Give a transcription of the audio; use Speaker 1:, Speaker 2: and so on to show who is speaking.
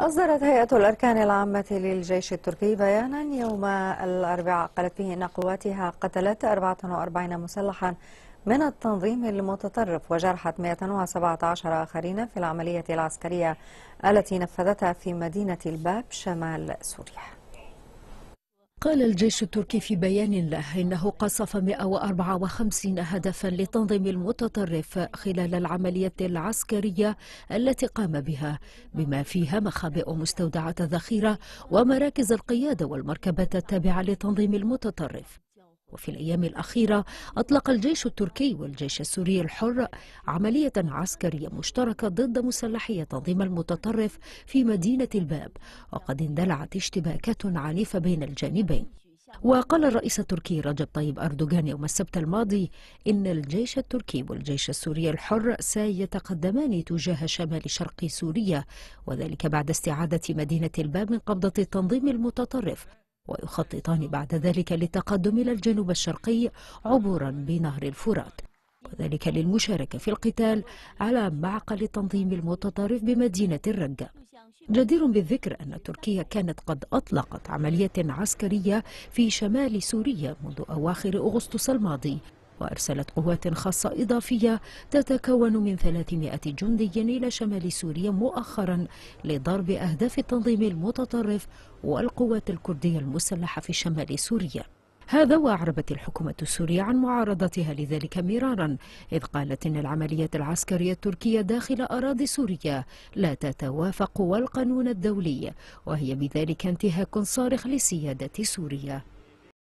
Speaker 1: أصدرت هيئة الأركان العامة للجيش التركي بيانا يوم الأربعاء قالت فيه إن قواتها قتلت 44 مسلحا من التنظيم المتطرف وجرحت 117 آخرين في العملية العسكرية التي نفذتها في مدينة الباب شمال سوريا قال
Speaker 2: الجيش التركي في بيان له إنه قصف 154 هدفا لتنظيم المتطرف خلال العملية العسكرية التي قام بها بما فيها مخابئ مستودعات الذخيرة ومراكز القيادة والمركبات التابعة لتنظيم المتطرف وفي الأيام الأخيرة أطلق الجيش التركي والجيش السوري الحر عملية عسكرية مشتركة ضد مسلحي تنظيم المتطرف في مدينة الباب وقد اندلعت اشتباكات عنيفة بين الجانبين وقال الرئيس التركي رجب طيب أردوغان يوم السبت الماضي إن الجيش التركي والجيش السوري الحر سيتقدمان تجاه شمال شرق سوريا وذلك بعد استعادة مدينة الباب من قبضة التنظيم المتطرف ويخططان بعد ذلك للتقدم إلى الجنوب الشرقي عبورا بنهر الفرات وذلك للمشاركة في القتال على معقل التنظيم المتطرف بمدينة الرقة جدير بالذكر أن تركيا كانت قد أطلقت عملية عسكرية في شمال سوريا منذ أواخر أغسطس الماضي وأرسلت قوات خاصة إضافية تتكون من 300 جندي إلى شمال سوريا مؤخرا لضرب أهداف التنظيم المتطرف والقوات الكردية المسلحة في شمال سوريا هذا وأعربت الحكومة السورية عن معارضتها لذلك مرارا إذ قالت إن العمليات العسكرية التركية داخل أراضي سوريا لا تتوافق والقانون الدولي وهي بذلك انتهاك صارخ لسيادة سوريا